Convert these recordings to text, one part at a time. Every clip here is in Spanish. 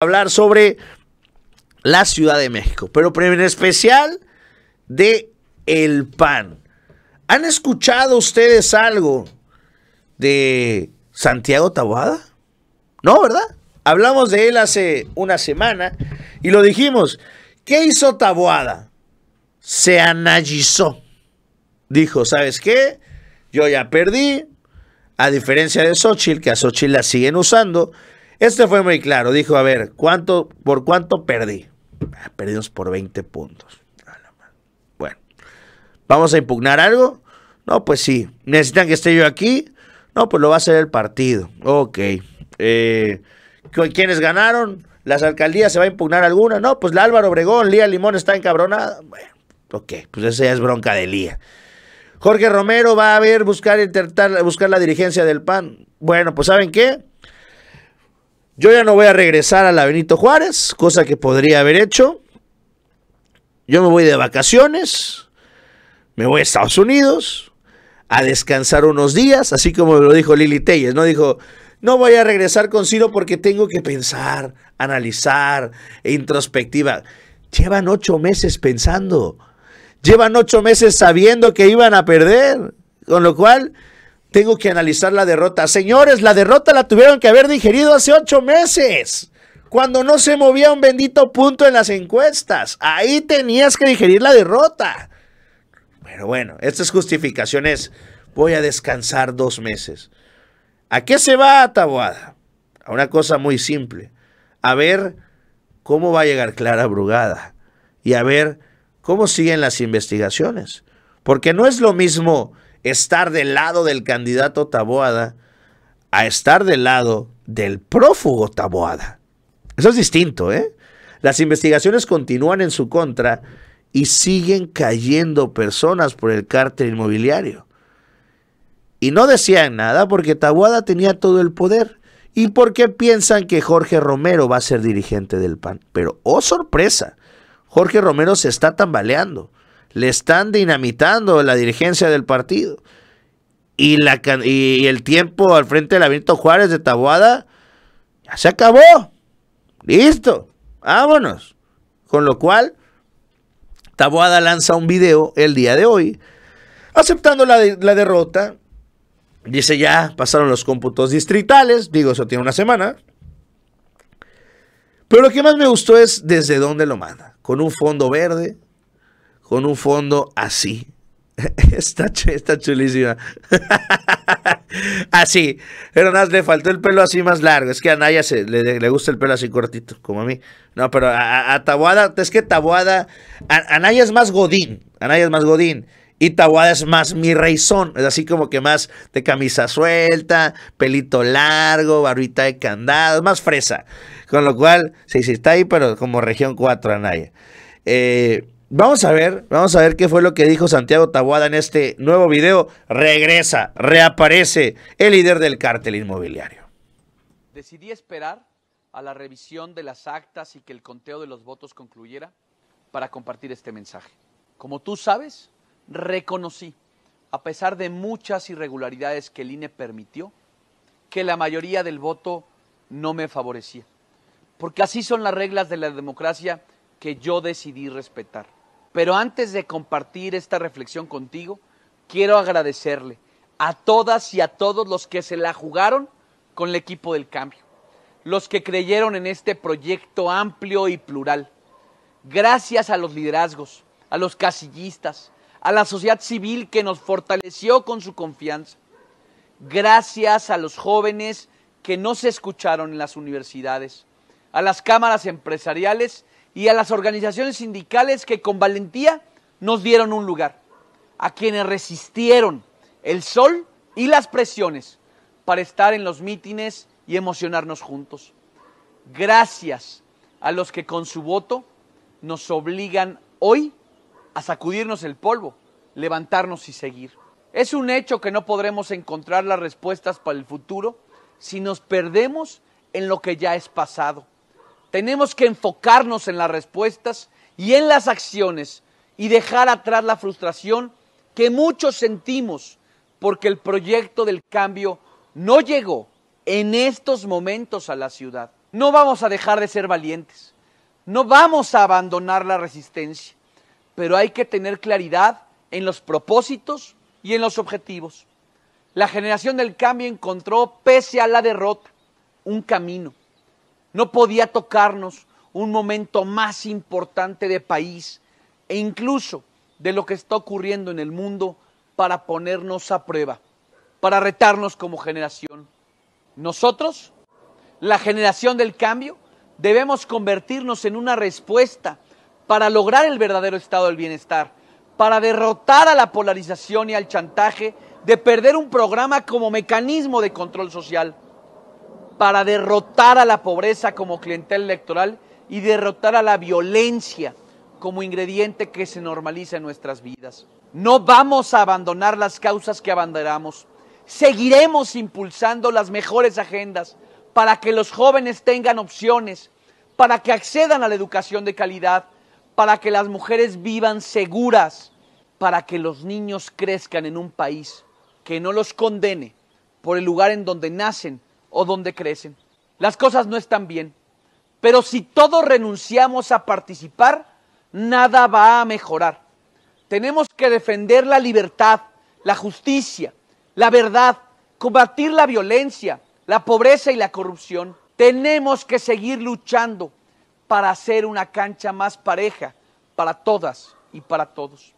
hablar sobre la Ciudad de México, pero en especial de el PAN. ¿Han escuchado ustedes algo de Santiago Taboada? No, ¿verdad? Hablamos de él hace una semana y lo dijimos. ¿Qué hizo Taboada? Se analizó. Dijo, ¿sabes qué? Yo ya perdí. A diferencia de Xochitl, que a Xochitl la siguen usando, este fue muy claro. Dijo, a ver, ¿cuánto, ¿por cuánto perdí? Ah, perdimos por 20 puntos. Bueno, ¿vamos a impugnar algo? No, pues sí. ¿Necesitan que esté yo aquí? No, pues lo va a hacer el partido. Ok. Eh, ¿Quiénes ganaron? ¿Las alcaldías se va a impugnar alguna? No, pues la Álvaro Obregón, Lía Limón está encabronada. Bueno, ok, pues esa ya es bronca de Lía. Jorge Romero va a ver, buscar, intentar, buscar la dirigencia del PAN. Bueno, pues ¿saben qué? Yo ya no voy a regresar a la Benito Juárez, cosa que podría haber hecho. Yo me voy de vacaciones, me voy a Estados Unidos a descansar unos días, así como lo dijo Lili Telles, ¿no? Dijo, no voy a regresar con Ciro porque tengo que pensar, analizar, e introspectiva. Llevan ocho meses pensando, llevan ocho meses sabiendo que iban a perder, con lo cual tengo que analizar la derrota. Señores, la derrota la tuvieron que haber digerido hace ocho meses, cuando no se movía un bendito punto en las encuestas. Ahí tenías que digerir la derrota. Pero bueno, estas justificaciones, voy a descansar dos meses. ¿A qué se va Taboada? A una cosa muy simple. A ver cómo va a llegar Clara Brugada y a ver cómo siguen las investigaciones. Porque no es lo mismo estar del lado del candidato Taboada a estar del lado del prófugo Taboada. Eso es distinto, ¿eh? Las investigaciones continúan en su contra y siguen cayendo personas por el cártel inmobiliario. Y no decían nada porque Taboada tenía todo el poder. ¿Y por qué piensan que Jorge Romero va a ser dirigente del PAN? Pero, oh sorpresa, Jorge Romero se está tambaleando le están dinamitando la dirigencia del partido. Y, la, y el tiempo al frente de Benito Juárez de Taboada ya se acabó. Listo, vámonos. Con lo cual, Taboada lanza un video el día de hoy aceptando la, la derrota. Dice ya, pasaron los cómputos distritales, digo, eso tiene una semana. Pero lo que más me gustó es desde dónde lo manda. Con un fondo verde, con un fondo así. Está, está chulísima. así. Pero nada, le faltó el pelo así más largo. Es que a Naya se, le, gusta el pelo así cortito, como a mí. No, pero a, tabuada es que tabuada Anaya es más Godín. A es más Godín. Y tabuada es más mi reizón. Es así como que más de camisa suelta, pelito largo, barbita de candado, más fresa. Con lo cual, sí, sí, está ahí, pero como región 4, Anaya. Eh. Vamos a ver, vamos a ver qué fue lo que dijo Santiago Tabuada en este nuevo video. Regresa, reaparece el líder del cártel inmobiliario. Decidí esperar a la revisión de las actas y que el conteo de los votos concluyera para compartir este mensaje. Como tú sabes, reconocí, a pesar de muchas irregularidades que el INE permitió, que la mayoría del voto no me favorecía. Porque así son las reglas de la democracia que yo decidí respetar. Pero antes de compartir esta reflexión contigo, quiero agradecerle a todas y a todos los que se la jugaron con el equipo del cambio, los que creyeron en este proyecto amplio y plural. Gracias a los liderazgos, a los casillistas, a la sociedad civil que nos fortaleció con su confianza. Gracias a los jóvenes que no se escucharon en las universidades, a las cámaras empresariales y a las organizaciones sindicales que con valentía nos dieron un lugar, a quienes resistieron el sol y las presiones para estar en los mítines y emocionarnos juntos. Gracias a los que con su voto nos obligan hoy a sacudirnos el polvo, levantarnos y seguir. Es un hecho que no podremos encontrar las respuestas para el futuro si nos perdemos en lo que ya es pasado. Tenemos que enfocarnos en las respuestas y en las acciones y dejar atrás la frustración que muchos sentimos porque el proyecto del cambio no llegó en estos momentos a la ciudad. No vamos a dejar de ser valientes, no vamos a abandonar la resistencia, pero hay que tener claridad en los propósitos y en los objetivos. La generación del cambio encontró, pese a la derrota, un camino, no podía tocarnos un momento más importante de país e incluso de lo que está ocurriendo en el mundo para ponernos a prueba, para retarnos como generación. Nosotros, la generación del cambio, debemos convertirnos en una respuesta para lograr el verdadero estado del bienestar, para derrotar a la polarización y al chantaje de perder un programa como mecanismo de control social para derrotar a la pobreza como clientela electoral y derrotar a la violencia como ingrediente que se normaliza en nuestras vidas. No vamos a abandonar las causas que abanderamos. Seguiremos impulsando las mejores agendas para que los jóvenes tengan opciones, para que accedan a la educación de calidad, para que las mujeres vivan seguras, para que los niños crezcan en un país que no los condene por el lugar en donde nacen o donde crecen. Las cosas no están bien. Pero si todos renunciamos a participar, nada va a mejorar. Tenemos que defender la libertad, la justicia, la verdad, combatir la violencia, la pobreza y la corrupción. Tenemos que seguir luchando para hacer una cancha más pareja para todas y para todos.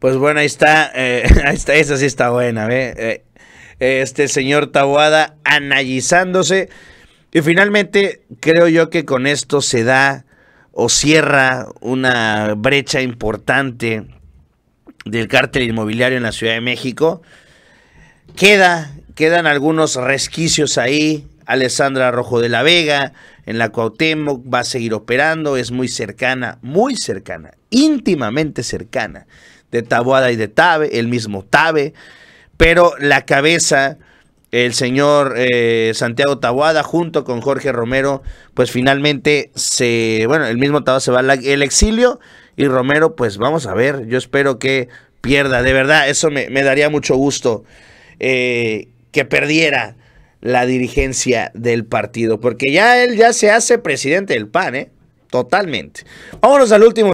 Pues bueno, ahí está, eh, ahí está esa sí está buena, eh, este señor Taboada analizándose. Y finalmente, creo yo que con esto se da o cierra una brecha importante del cártel inmobiliario en la Ciudad de México. Queda, quedan algunos resquicios ahí. Alessandra Rojo de la Vega en la Cuauhtémoc va a seguir operando, es muy cercana, muy cercana, íntimamente cercana de Taboada y de Tabe, el mismo Tabe pero la cabeza el señor eh, Santiago Tawada junto con Jorge Romero, pues finalmente se, bueno, el mismo Tawada se va al exilio y Romero, pues vamos a ver, yo espero que pierda, de verdad, eso me, daría mucho gusto eh, que perdiera la dirigencia del partido, porque ya él ya se hace presidente del PAN, ¿eh? Totalmente. Vámonos al último.